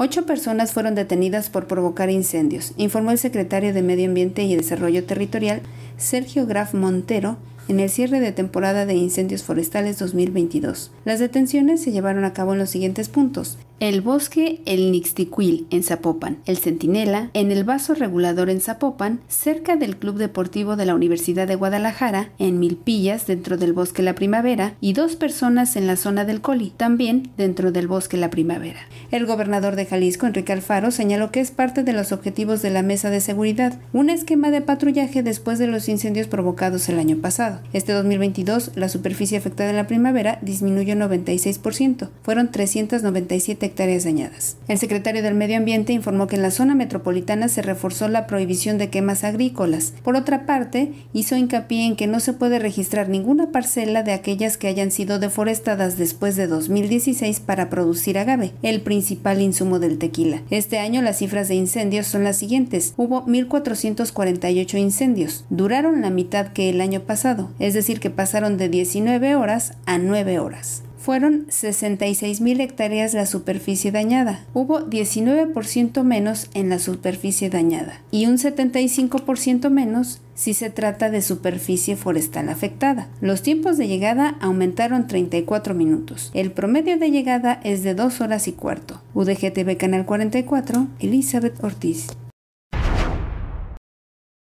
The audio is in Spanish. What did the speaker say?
Ocho personas fueron detenidas por provocar incendios, informó el secretario de Medio Ambiente y Desarrollo Territorial, Sergio Graf Montero, en el cierre de temporada de incendios forestales 2022. Las detenciones se llevaron a cabo en los siguientes puntos. El bosque El Nixtiquil en Zapopan, El Centinela en el Vaso Regulador en Zapopan, cerca del Club Deportivo de la Universidad de Guadalajara, en Milpillas dentro del Bosque La Primavera y dos personas en la zona del Coli, también dentro del Bosque La Primavera. El gobernador de Jalisco, Enrique Alfaro, señaló que es parte de los objetivos de la Mesa de Seguridad, un esquema de patrullaje después de los incendios provocados el año pasado. Este 2022, la superficie afectada en la primavera disminuyó 96%, fueron 397 hectáreas dañadas. El secretario del Medio Ambiente informó que en la zona metropolitana se reforzó la prohibición de quemas agrícolas. Por otra parte, hizo hincapié en que no se puede registrar ninguna parcela de aquellas que hayan sido deforestadas después de 2016 para producir agave, el principal insumo del tequila. Este año las cifras de incendios son las siguientes. Hubo 1.448 incendios. Duraron la mitad que el año pasado, es decir, que pasaron de 19 horas a 9 horas fueron 66.000 hectáreas la superficie dañada. Hubo 19% menos en la superficie dañada y un 75% menos si se trata de superficie forestal afectada. Los tiempos de llegada aumentaron 34 minutos. El promedio de llegada es de 2 horas y cuarto. UDGTV Canal 44, Elizabeth Ortiz.